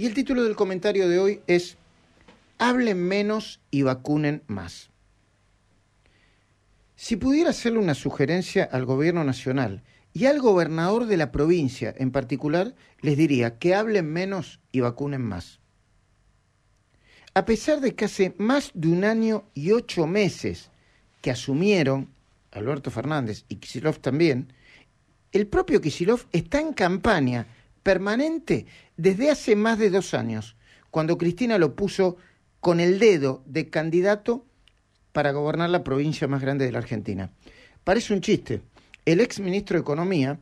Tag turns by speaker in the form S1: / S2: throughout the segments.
S1: Y el título del comentario de hoy es Hablen menos y vacunen más. Si pudiera hacerle una sugerencia al gobierno nacional y al gobernador de la provincia en particular, les diría que hablen menos y vacunen más. A pesar de que hace más de un año y ocho meses que asumieron Alberto Fernández y Kisilov también, el propio Kisilov está en campaña permanente desde hace más de dos años, cuando Cristina lo puso con el dedo de candidato para gobernar la provincia más grande de la Argentina. Parece un chiste. El ex ministro de Economía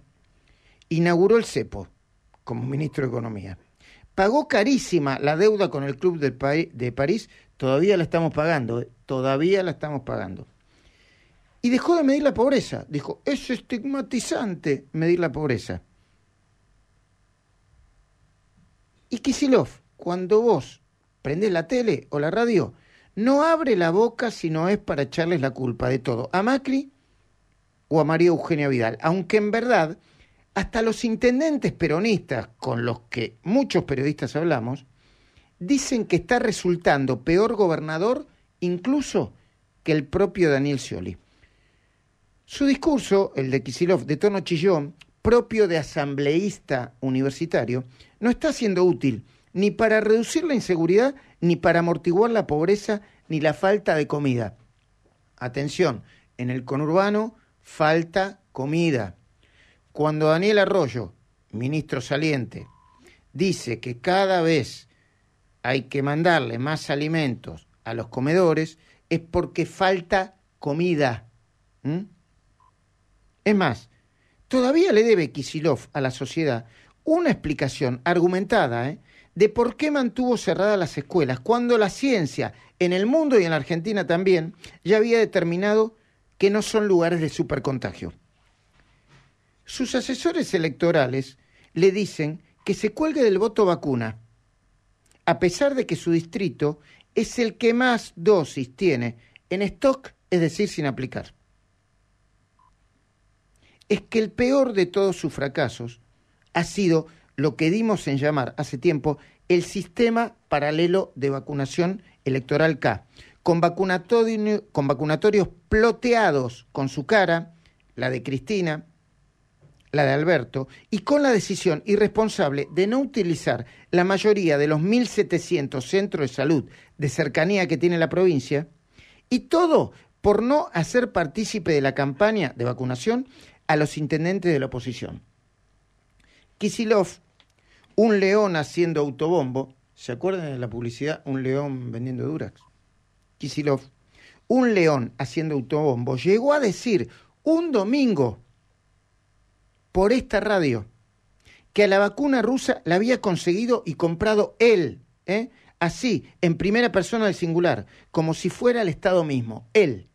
S1: inauguró el CEPO como ministro de Economía. Pagó carísima la deuda con el Club de, París, todavía la estamos pagando, ¿eh? todavía la estamos pagando. Y dejó de medir la pobreza, dijo, es estigmatizante medir la pobreza. Y Kisilov, cuando vos prendés la tele o la radio, no abre la boca si no es para echarles la culpa de todo a Macri o a María Eugenia Vidal. Aunque en verdad, hasta los intendentes peronistas con los que muchos periodistas hablamos, dicen que está resultando peor gobernador incluso que el propio Daniel Scioli. Su discurso, el de Kisilov, de tono chillón, propio de asambleísta universitario, no está siendo útil ni para reducir la inseguridad, ni para amortiguar la pobreza, ni la falta de comida. Atención, en el conurbano falta comida. Cuando Daniel Arroyo, ministro saliente, dice que cada vez hay que mandarle más alimentos a los comedores, es porque falta comida. Es más, todavía le debe Kisilov a la sociedad una explicación argumentada ¿eh? de por qué mantuvo cerradas las escuelas cuando la ciencia en el mundo y en la Argentina también ya había determinado que no son lugares de supercontagio. Sus asesores electorales le dicen que se cuelgue del voto vacuna, a pesar de que su distrito es el que más dosis tiene en stock, es decir, sin aplicar es que el peor de todos sus fracasos ha sido lo que dimos en llamar hace tiempo el sistema paralelo de vacunación electoral K, con, vacunatorios ploteados con su cara, la de Cristina, la de Alberto, y con la decisión irresponsable de no utilizar la mayoría de los 1.700 centros de salud de cercanía que tiene la provincia, y todo por no hacer partícipe de la campaña de vacunación a los intendentes de la oposición. Kisilov, un león haciendo autobombo, ¿se acuerdan de la publicidad? Un león vendiendo Durax. Kisilov, un león haciendo autobombo, llegó a decir un domingo por esta radio que a la vacuna rusa la había conseguido y comprado él, ¿eh? así, en primera persona del singular, como si fuera el Estado mismo, él.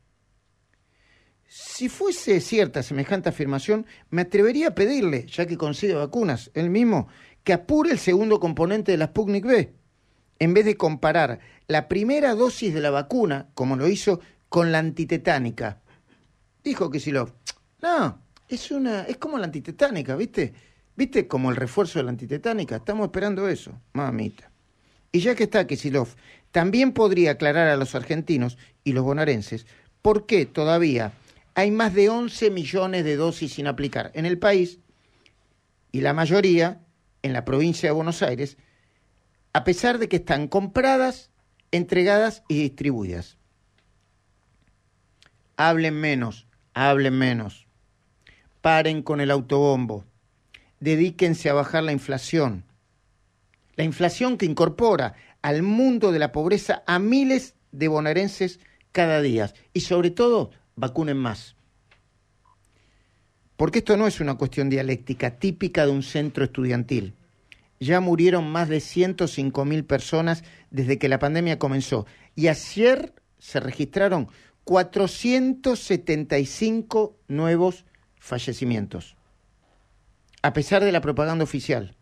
S1: Si fuese cierta semejante afirmación, me atrevería a pedirle, ya que consigue vacunas él mismo, que apure el segundo componente de la Sputnik B, en vez de comparar la primera dosis de la vacuna, como lo hizo, con la antitetánica. Dijo Kisilov, no, es, una, es como la antitetánica, ¿viste? ¿Viste como el refuerzo de la antitetánica? Estamos esperando eso, mamita. Y ya que está Kisilov, también podría aclarar a los argentinos y los bonarenses por qué todavía hay más de 11 millones de dosis sin aplicar en el país y la mayoría en la provincia de Buenos Aires, a pesar de que están compradas, entregadas y distribuidas. Hablen menos, hablen menos. Paren con el autobombo. Dedíquense a bajar la inflación. La inflación que incorpora al mundo de la pobreza a miles de bonaerenses cada día y sobre todo vacunen más. Porque esto no es una cuestión dialéctica típica de un centro estudiantil. Ya murieron más de 105.000 personas desde que la pandemia comenzó y ayer se registraron 475 nuevos fallecimientos. A pesar de la propaganda oficial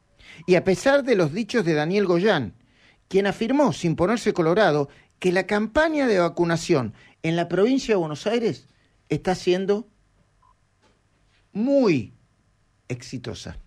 S1: y a pesar de los dichos de Daniel Goyán, quien afirmó sin ponerse colorado que la campaña de vacunación en la provincia de Buenos Aires está siendo muy exitosa.